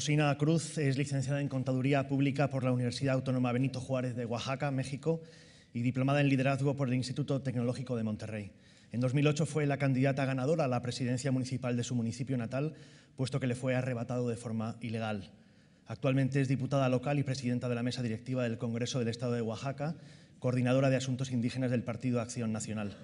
Rosina Cruz es licenciada en Contaduría Pública por la Universidad Autónoma Benito Juárez de Oaxaca, México, y diplomada en Liderazgo por el Instituto Tecnológico de Monterrey. En 2008 fue la candidata ganadora a la presidencia municipal de su municipio natal, puesto que le fue arrebatado de forma ilegal. Actualmente es diputada local y presidenta de la mesa directiva del Congreso del Estado de Oaxaca, coordinadora de asuntos indígenas del Partido Acción Nacional.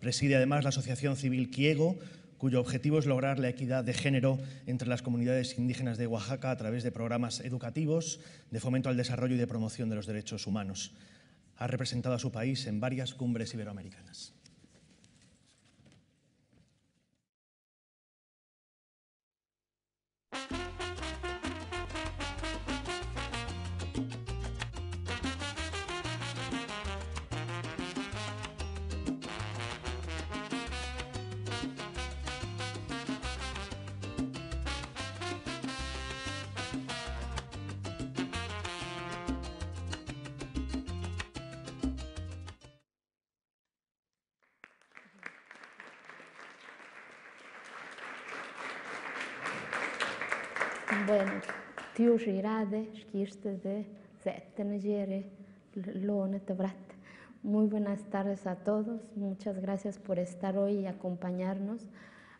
Preside además la Asociación Civil Quiego, cuyo objetivo es lograr la equidad de género entre las comunidades indígenas de Oaxaca a través de programas educativos, de fomento al desarrollo y de promoción de los derechos humanos. Ha representado a su país en varias cumbres iberoamericanas. Bueno, de Muy buenas tardes a todos. Muchas gracias por estar hoy y acompañarnos.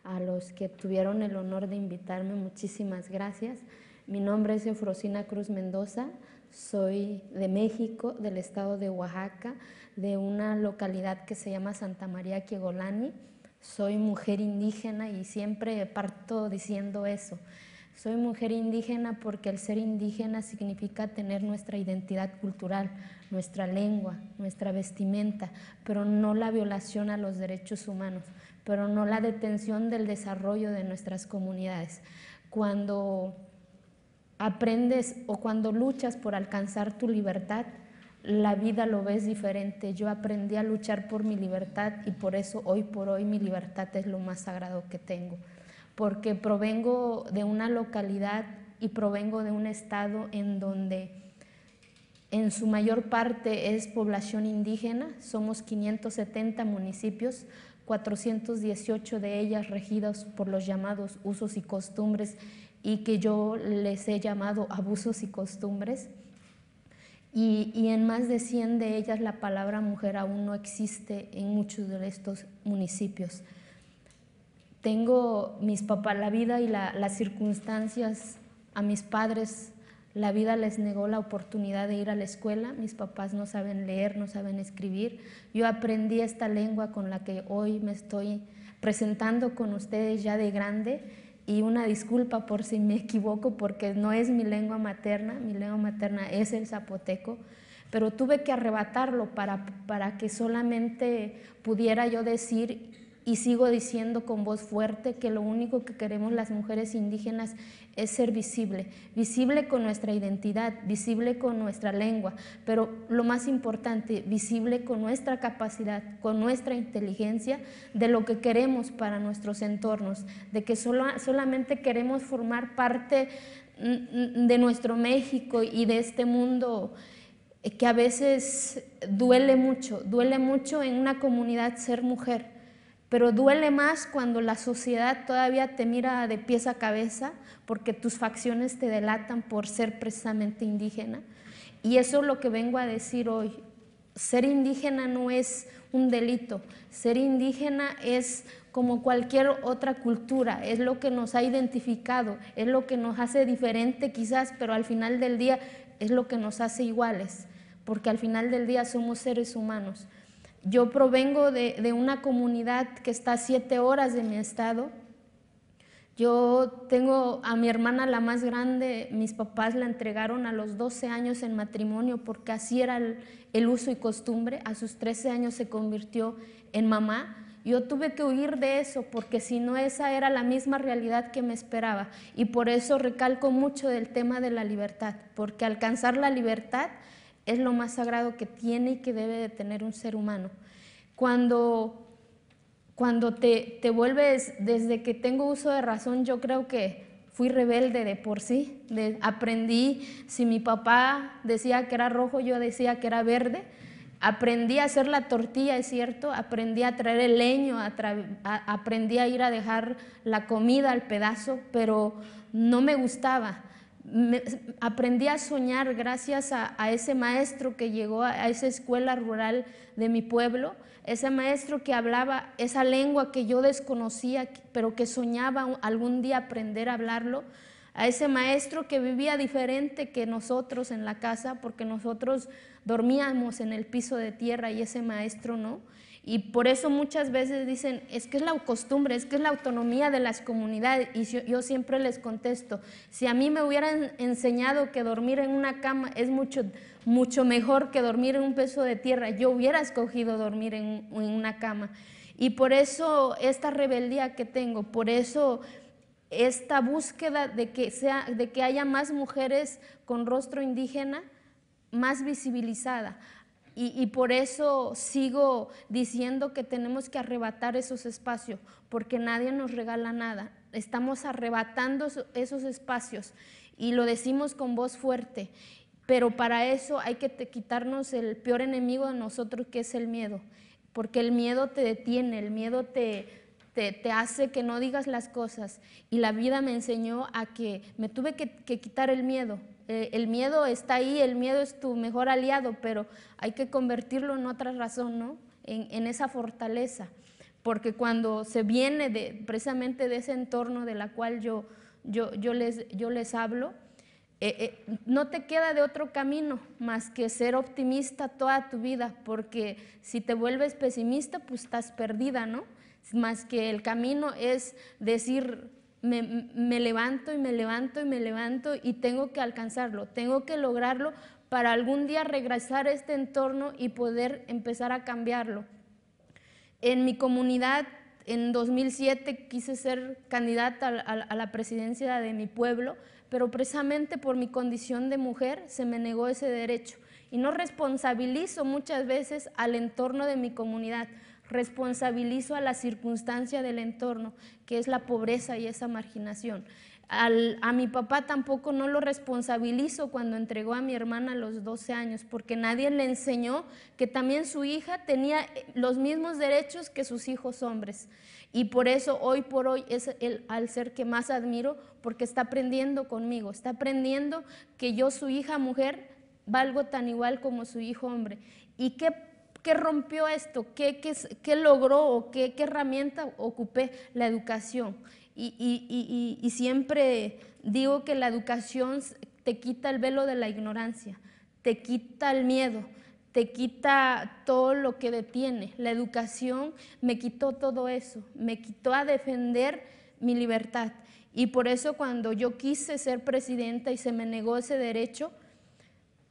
A los que tuvieron el honor de invitarme, muchísimas gracias. Mi nombre es Eufrosina Cruz Mendoza. Soy de México, del estado de Oaxaca, de una localidad que se llama Santa María Quiegolani. Soy mujer indígena y siempre parto diciendo eso. Soy mujer indígena porque el ser indígena significa tener nuestra identidad cultural, nuestra lengua, nuestra vestimenta, pero no la violación a los derechos humanos, pero no la detención del desarrollo de nuestras comunidades. Cuando aprendes o cuando luchas por alcanzar tu libertad, la vida lo ves diferente. Yo aprendí a luchar por mi libertad y por eso hoy por hoy mi libertad es lo más sagrado que tengo porque provengo de una localidad y provengo de un estado en donde en su mayor parte es población indígena, somos 570 municipios, 418 de ellas regidas por los llamados usos y costumbres y que yo les he llamado abusos y costumbres. Y, en más de 100 de ellas la palabra mujer aún no existe en muchos de estos municipios tengo mis papás, la vida y las circunstancias a mis padres, la vida les negó la oportunidad de ir a la escuela, mis papás no saben leer, no saben escribir. Yo aprendí esta lengua con la que hoy me estoy presentando con ustedes ya de grande y una disculpa por si me equivoco porque no es mi lengua materna, mi lengua materna es el zapoteco, pero tuve que arrebatarlo para, para que solamente pudiera yo decir y sigo diciendo con voz fuerte que lo único que queremos las mujeres indígenas es ser visible, visible con nuestra identidad, visible con nuestra lengua, pero lo más importante, visible con nuestra capacidad, con nuestra inteligencia de lo que queremos para nuestros entornos, de que solo, solamente queremos formar parte de nuestro México y de este mundo eh, que a veces duele mucho, duele mucho en una comunidad ser mujer pero duele más cuando la sociedad todavía te mira de pies a cabeza porque tus facciones te delatan por ser precisamente indígena. Y eso es lo que vengo a decir hoy. Ser indígena no es un delito, ser indígena es como cualquier otra cultura, es lo que nos ha identificado, es lo que nos hace diferente quizás, pero al final del día es lo que nos hace iguales, porque al final del día somos seres humanos. Yo provengo de, una comunidad que está a siete horas de mi estado. Yo tengo a mi hermana la más grande, mis papás la entregaron a los 12 años en matrimonio porque así era el, el, uso y costumbre. A sus 13 años se convirtió en mamá. Yo tuve que huir de eso porque si no esa era la misma realidad que me esperaba. Y por eso recalco mucho del tema de la libertad, porque alcanzar la libertad es lo más sagrado que tiene y que debe de tener un ser humano. Cuando, cuando te, vuelves, desde que tengo uso de razón, yo creo que fui rebelde de por sí. aprendí, si mi papá decía que era rojo, yo decía que era verde. Aprendí a hacer la tortilla, es cierto, aprendí a traer el leño, aprendí a ir a dejar la comida al pedazo, pero no me gustaba aprendí a soñar gracias a, ese maestro que llegó a, esa escuela rural de mi pueblo, ese maestro que hablaba esa lengua que yo desconocía, pero que soñaba algún día aprender a hablarlo, a ese maestro que vivía diferente que nosotros en la casa, porque nosotros dormíamos en el piso de tierra y ese maestro no. Y por eso muchas veces dicen, es que es la costumbre, es que es la autonomía de las comunidades. Y yo, siempre les contesto, si a mí me hubieran enseñado que dormir en una cama es mucho, mucho mejor que dormir en un peso de tierra, yo hubiera escogido dormir en, una cama. Y por eso esta rebeldía que tengo, por eso esta búsqueda de que, sea, de que haya más mujeres con rostro indígena más visibilizada. Y, por eso sigo diciendo que tenemos que arrebatar esos espacios, porque nadie nos regala nada. Estamos arrebatando esos espacios y lo decimos con voz fuerte. Pero para eso hay que quitarnos el peor enemigo de nosotros, que es el miedo. Porque el miedo te detiene, el miedo te, te, hace que no digas las cosas. Y la vida me enseñó a que me tuve que quitar el miedo eh, el miedo está ahí, el miedo es tu mejor aliado, pero hay que convertirlo en otra razón, ¿no? En, esa fortaleza. Porque cuando se viene de, precisamente de ese entorno de la cual yo, yo, yo, les, yo les hablo, eh, eh, no te queda de otro camino más que ser optimista toda tu vida, porque si te vuelves pesimista, pues estás perdida, ¿no? Más que el camino es decir, me, levanto y me levanto y me levanto y tengo que alcanzarlo, tengo que lograrlo para algún día regresar a este entorno y poder empezar a cambiarlo. En mi comunidad, en 2007 quise ser candidata a, la presidencia de mi pueblo, pero precisamente por mi condición de mujer se me negó ese derecho. Y no responsabilizo muchas veces al entorno de mi comunidad, responsabilizo a la circunstancia del entorno, que es la pobreza y esa marginación. a mi papá tampoco no lo responsabilizo cuando entregó a mi hermana a los 12 años, porque nadie le enseñó que también su hija tenía eh, los mismos derechos que sus hijos hombres. Y por eso hoy por hoy es el, al ser que más admiro, porque está aprendiendo conmigo, está aprendiendo que yo, su hija mujer, valgo tan igual como su hijo hombre. Y que ¿Qué rompió esto? ¿Qué, qué, logró o qué, herramienta ocupé? La educación. Y, y siempre digo que la educación te quita el velo de la ignorancia, te quita el miedo, te quita todo lo que detiene. La educación me quitó todo eso, me quitó a defender mi libertad. Y por eso cuando yo quise ser presidenta y se me negó ese derecho,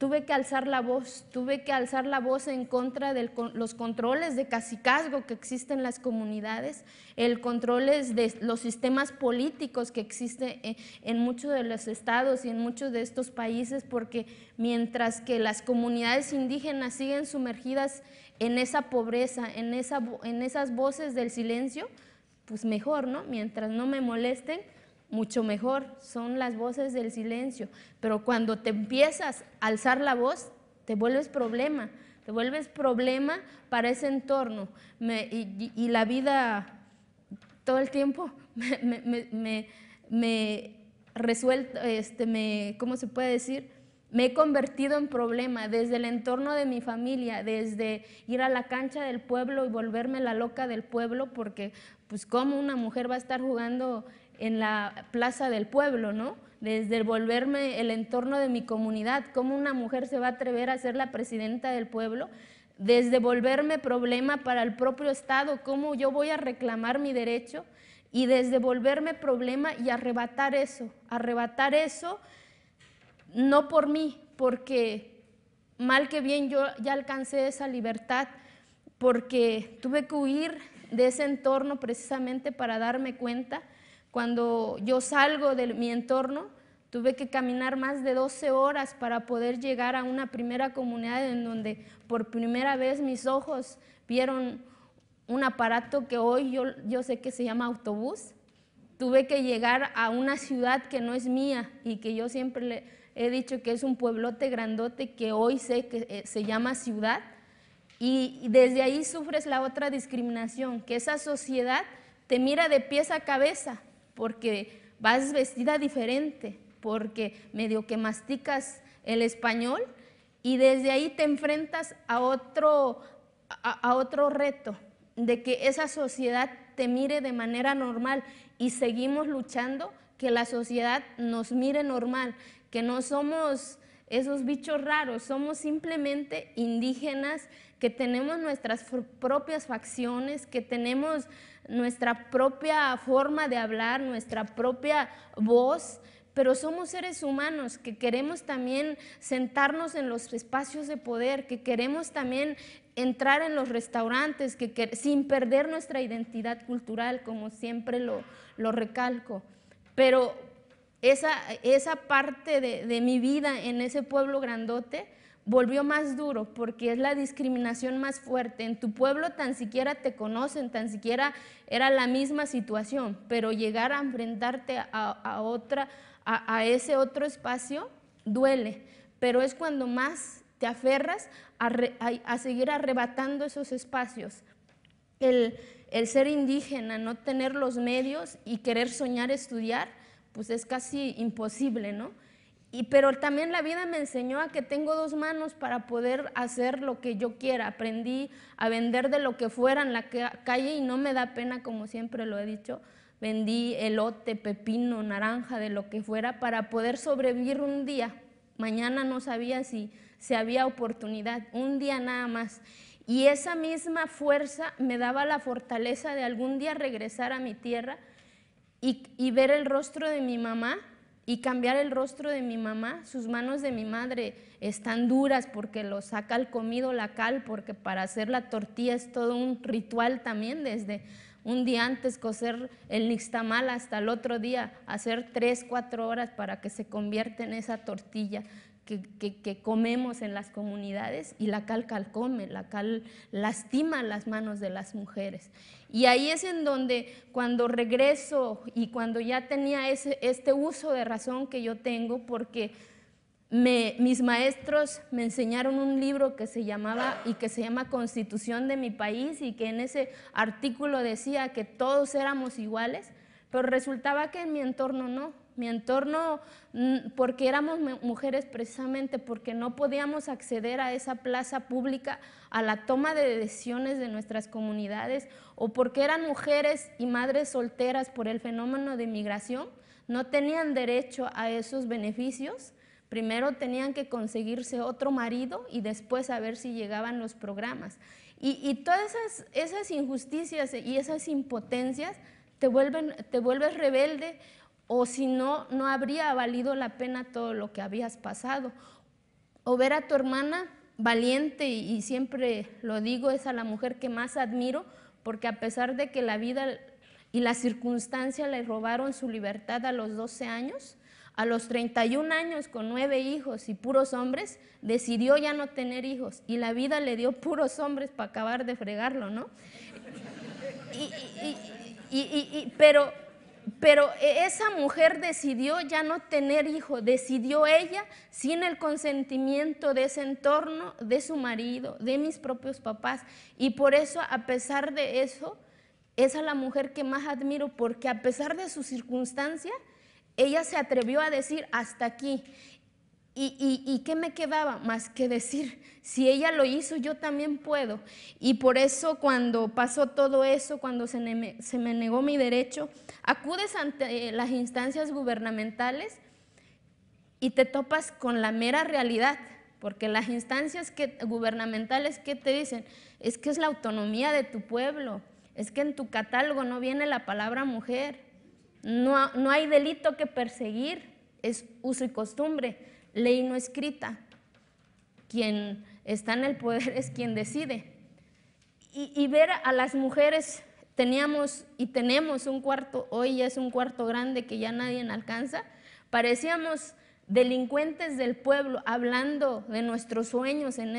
tuve que alzar la voz, tuve que alzar la voz en contra de los controles de casicazgo que existen en las comunidades, el controles de los sistemas políticos que existen eh, en muchos de los estados y en muchos de estos países, porque mientras que las comunidades indígenas siguen sumergidas en esa pobreza, en, esa, en esas voces del silencio, pues mejor, ¿no? Mientras no me molesten, mucho mejor, son las voces del silencio. Pero cuando te empiezas a alzar la voz, te vuelves problema, te vuelves problema para ese entorno. y, la vida todo el tiempo me, me, resuelto, este, me, ¿cómo se puede decir? Me he convertido en problema desde el entorno de mi familia, desde ir a la cancha del pueblo y volverme la loca del pueblo, porque pues cómo una mujer va a estar jugando en la plaza del pueblo, ¿no? Desde volverme el entorno de mi comunidad, cómo una mujer se va a atrever a ser la presidenta del pueblo, desde volverme problema para el propio Estado, cómo yo voy a reclamar mi derecho y desde volverme problema y arrebatar eso, arrebatar eso no por mí, porque mal que bien yo ya alcancé esa libertad, porque tuve que huir de ese entorno precisamente para darme cuenta cuando yo salgo de mi entorno, tuve que caminar más de 12 horas para poder llegar a una primera comunidad en donde por primera vez mis ojos vieron un aparato que hoy yo, yo sé que se llama autobús. Tuve que llegar a una ciudad que no es mía y que yo siempre le he dicho que es un pueblote grandote que hoy sé que eh, se llama ciudad. Y desde ahí sufres la otra discriminación, que esa sociedad te mira de pies a cabeza porque vas vestida diferente, porque medio que masticas el español y desde ahí te enfrentas a otro, a, otro reto, de que esa sociedad te mire de manera normal y seguimos luchando que la sociedad nos mire normal, que no somos esos bichos raros, somos simplemente indígenas que tenemos nuestras propias facciones, que tenemos nuestra propia forma de hablar, nuestra propia voz, pero somos seres humanos que queremos también sentarnos en los espacios de poder, que queremos también entrar en los restaurantes, que, sin perder nuestra identidad cultural, como siempre lo, lo recalco. Pero esa, parte de, mi vida en ese pueblo grandote volvió más duro porque es la discriminación más fuerte. En tu pueblo tan siquiera te conocen, tan siquiera era la misma situación, pero llegar a enfrentarte a, otra, a, ese otro espacio duele, pero es cuando más te aferras a, seguir arrebatando esos espacios. el ser indígena, no tener los medios y querer soñar estudiar pues es casi imposible, ¿no? Y, pero también la vida me enseñó a que tengo dos manos para poder hacer lo que yo quiera. Aprendí a vender de lo que fuera en la calle y no me da pena, como siempre lo he dicho. Vendí elote, pepino, naranja, de lo que fuera, para poder sobrevivir un día. Mañana no sabía si, si había oportunidad, un día nada más. Y esa misma fuerza me daba la fortaleza de algún día regresar a mi tierra y, ver el rostro de mi mamá y cambiar el rostro de mi mamá. Sus manos de mi madre están duras porque lo saca el comido, la cal, porque para hacer la tortilla es todo un ritual también, desde un día antes cocer el nixtamal hasta el otro día, hacer tres, cuatro horas para que se convierta en esa tortilla que, comemos en las comunidades y la cal come, la cal lastima las manos de las mujeres. Y ahí es en donde cuando regreso y cuando ya tenía este uso de razón que yo tengo, porque mis maestros me enseñaron un libro que se llamaba y que se llama Constitución de mi país y que en ese artículo decía que todos éramos iguales, pero resultaba que en mi entorno no. Mi entorno, mm, porque éramos mujeres precisamente, porque no podíamos acceder a esa plaza pública, a la toma de decisiones de nuestras comunidades, o porque eran mujeres y madres solteras por el fenómeno de migración, no tenían derecho a esos beneficios. Primero tenían que conseguirse otro marido y después a ver si llegaban los programas. Y, todas esas injusticias y esas impotencias te, vuelves rebelde o si no, no habría valido la pena todo lo que habías pasado. O ver a tu hermana valiente, y, siempre lo digo, es a la mujer que más admiro, porque a pesar de que la vida y la circunstancia le robaron su libertad a los 12 años, a los 31 años con nueve hijos y puros hombres, decidió ya no tener hijos y la vida le dio puros hombres para acabar de fregarlo, ¿no? y, pero, pero e, esa mujer decidió ya no tener hijo, decidió ella sin el consentimiento de ese entorno, de su marido, de mis propios papás. Y por eso, a pesar de eso, es a la mujer que más admiro, porque a pesar de su circunstancia, ella se atrevió a decir hasta aquí. y, y qué me quedaba más que decir? si ella lo hizo, yo también puedo. Y por eso cuando pasó todo eso, cuando se, me, negó mi derecho, acudes ante eh, las instancias gubernamentales y te topas con la mera realidad, porque las instancias gubernamentales que te dicen es que es la autonomía de tu pueblo, es que en tu catálogo no viene la palabra mujer, no, no hay delito que perseguir, es uso y costumbre, ley no escrita. Quien está en el poder, es quien decide. Y, ver a las mujeres, teníamos y tenemos un cuarto, hoy ya es un cuarto grande que ya nadie alcanza, parecíamos delincuentes del pueblo hablando de nuestros sueños en,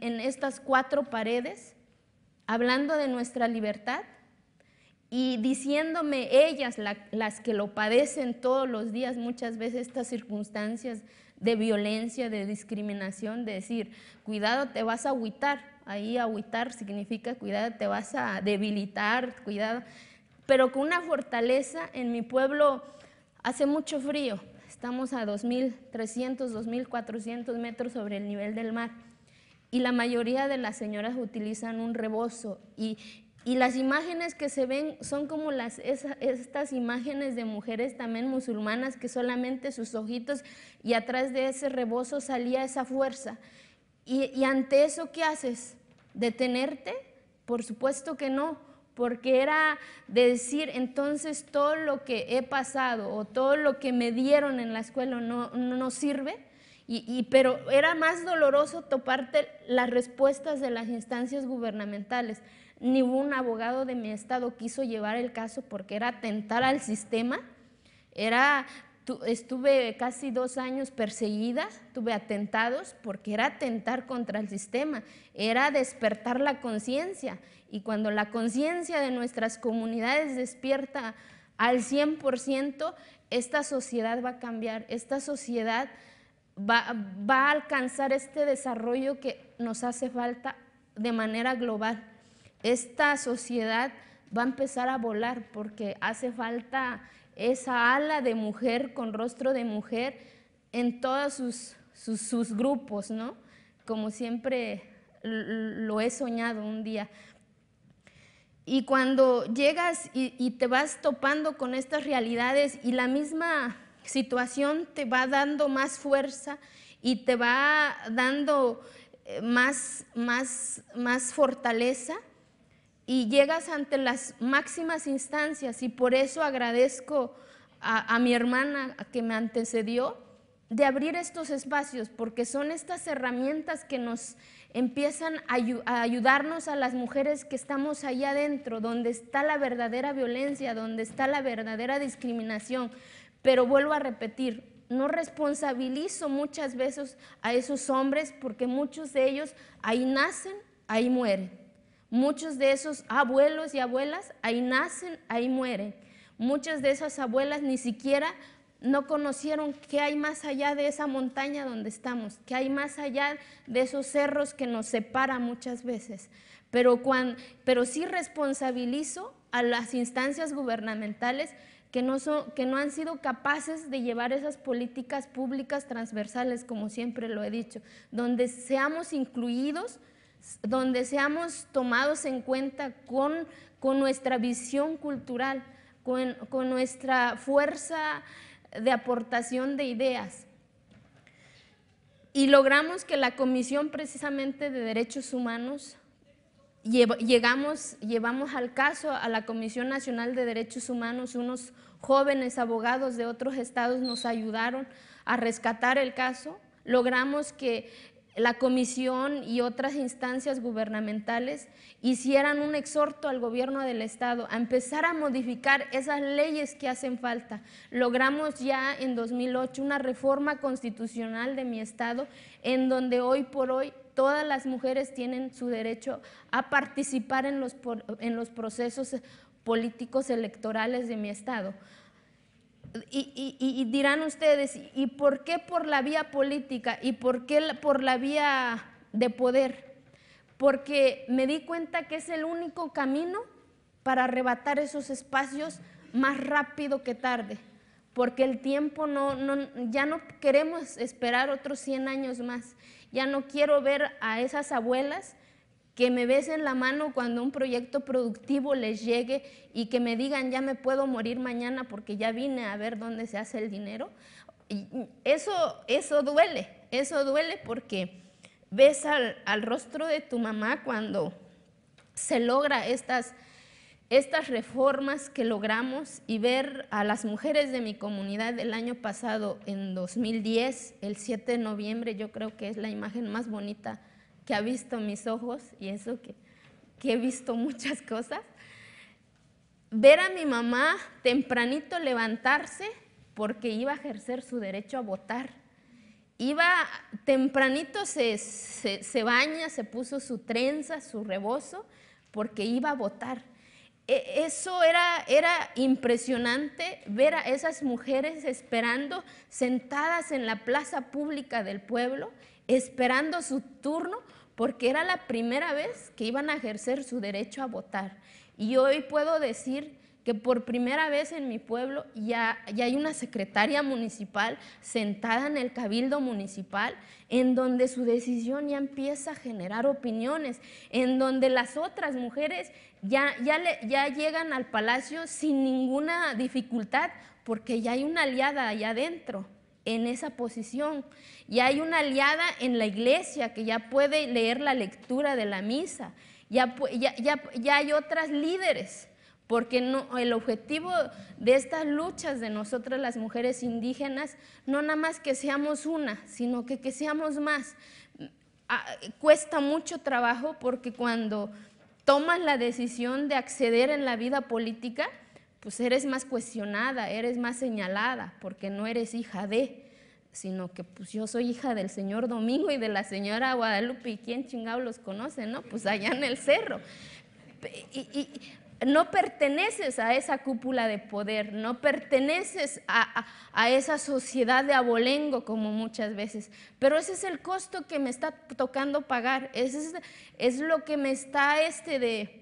estas cuatro paredes, hablando de nuestra libertad y diciéndome ellas, las que lo padecen todos los días, muchas veces estas circunstancias de violencia, de discriminación, de decir, cuidado, te vas a agüitar. Ahí agüitar significa cuidado, te vas a debilitar, cuidado. Pero con una fortaleza, en mi pueblo hace mucho frío, estamos a 2.300, 2.400 metros sobre el nivel del mar. Y la mayoría de las señoras utilizan un rebozo y, y las imágenes que se ven son como las, estas imágenes de mujeres también musulmanas que solamente sus ojitos y atrás de ese rebozo salía esa fuerza. Y, ante eso, ¿qué haces? ¿Detenerte? Por supuesto que no, porque era decir entonces todo lo que he pasado o todo lo que me dieron en la escuela no, no, sirve. y, pero era más doloroso toparte las respuestas de las instancias gubernamentales ningún abogado de mi estado quiso llevar el caso porque era atentar al sistema, era estuve casi dos años perseguida, tuve atentados, porque era atentar contra el sistema, era despertar la conciencia. Y cuando la conciencia de nuestras comunidades despierta al 100%, esta sociedad va a cambiar, esta sociedad va a alcanzar este desarrollo que nos hace falta de manera global esta sociedad va a empezar a volar porque hace falta esa ala de mujer con rostro de mujer en todos sus, grupos, ¿no? Como siempre lo he soñado un día. Y cuando llegas y, y, te vas topando con estas realidades y la misma situación te va dando más fuerza y te va dando eh, más, más, más fortaleza, y llegas ante las máximas instancias y por eso agradezco a, mi hermana que me antecedió de abrir estos espacios, porque son estas herramientas que nos empiezan a, ayudarnos a las mujeres que estamos ahí adentro, donde está la verdadera violencia, donde está la verdadera discriminación. Pero vuelvo a repetir, no responsabilizo muchas veces a esos hombres porque muchos de ellos ahí nacen, ahí mueren. Muchos de esos abuelos y abuelas ahí nacen, ahí mueren. Muchas de esas abuelas ni siquiera no conocieron qué hay más allá de esa montaña donde estamos, qué hay más allá de esos cerros que nos separan muchas veces. Pero, pero sí responsabilizo a las instancias gubernamentales que no, son, que no han sido capaces de llevar esas políticas públicas transversales, como siempre lo he dicho, donde seamos incluidos donde seamos tomados en cuenta con, con nuestra visión cultural, con, nuestra fuerza de aportación de ideas. Y logramos que la Comisión precisamente de Derechos Humanos, llegamos, llevamos al caso a la Comisión Nacional de Derechos Humanos, unos jóvenes abogados de otros estados nos ayudaron a rescatar el caso, logramos que la comisión y otras instancias gubernamentales hicieran un exhorto al gobierno del estado a empezar a modificar esas leyes que hacen falta. Logramos ya en 2008 una reforma constitucional de mi estado en donde hoy por hoy todas las mujeres tienen su derecho a participar en los, en los procesos políticos electorales de mi estado. Y, dirán ustedes, ¿y por qué por la vía política? ¿Y por qué por la vía de poder? Porque me di cuenta que es el único camino para arrebatar esos espacios más rápido que tarde, porque el tiempo no, ya no queremos esperar otros 100 años más, ya no quiero ver a esas abuelas que me besen la mano cuando un proyecto productivo les llegue y que me digan ya me puedo morir mañana porque ya vine a ver dónde se hace el dinero. eso, eso duele, eso duele porque ves al, rostro de tu mamá cuando se logra estas, estas reformas que logramos y ver a las mujeres de mi comunidad del año pasado en 2010, el 7 de noviembre, yo creo que es la imagen más bonita que ha visto mis ojos y eso que, que he visto muchas cosas, ver a mi mamá tempranito levantarse porque iba a ejercer su derecho a votar. Iba tempranito, se, se, baña, se puso su trenza, su rebozo, porque iba a votar. E, eso era, era impresionante ver a esas mujeres esperando, sentadas en la plaza pública del pueblo, esperando su turno, porque era la primera vez que iban a ejercer su derecho a votar. Y hoy puedo decir que por primera vez en mi pueblo ya, ya, hay una secretaria municipal sentada en el cabildo municipal, en donde su decisión ya empieza a generar opiniones, en donde las otras mujeres ya, ya, ya llegan al palacio sin ninguna dificultad, porque ya hay una aliada allá adentro en esa posición. Y hay una aliada en la iglesia que ya puede leer la lectura de la misa. Ya, ya, hay otras líderes, porque no, el objetivo de estas luchas de nosotras las mujeres indígenas, no nada más que seamos una, sino que, que seamos más. cuesta mucho trabajo porque cuando tomas la decisión de acceder en la vida política, pues eres más cuestionada, eres más señalada, porque no eres hija de, sino que pues yo soy hija del señor Domingo y de la señora Guadalupe, ¿y quién chingado los conoce, no? Pues allá en el cerro. Y, no perteneces a esa cúpula de poder, no perteneces a, esa sociedad de abolengo como muchas veces, pero ese es el costo que me está tocando pagar, es, es lo que me está este de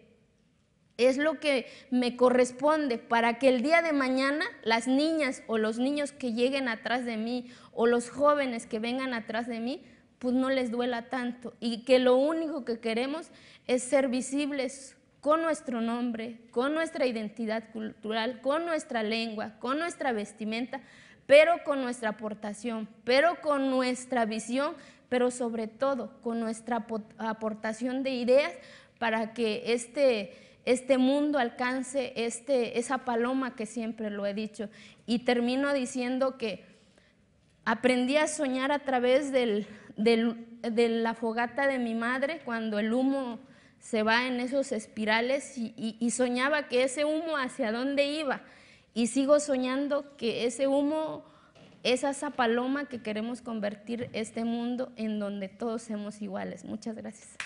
es lo que me corresponde para que el día de mañana las niñas o los niños que lleguen atrás de mí o los jóvenes que vengan atrás de mí, pues no les duela tanto. Y que lo único que queremos es ser visibles con nuestro nombre, con nuestra identidad cultural, con nuestra lengua, con nuestra vestimenta, pero con nuestra aportación, pero con nuestra visión, pero sobre todo con nuestra aportación de ideas para que este este mundo alcance este, esa paloma que siempre lo he dicho. Y termino diciendo que aprendí a soñar a través del, del, de la fogata de mi madre cuando el humo se va en esos espirales y, y soñaba que ese humo hacia dónde iba. Y sigo soñando que ese humo es esa paloma que queremos convertir este mundo en donde todos somos iguales. Muchas gracias.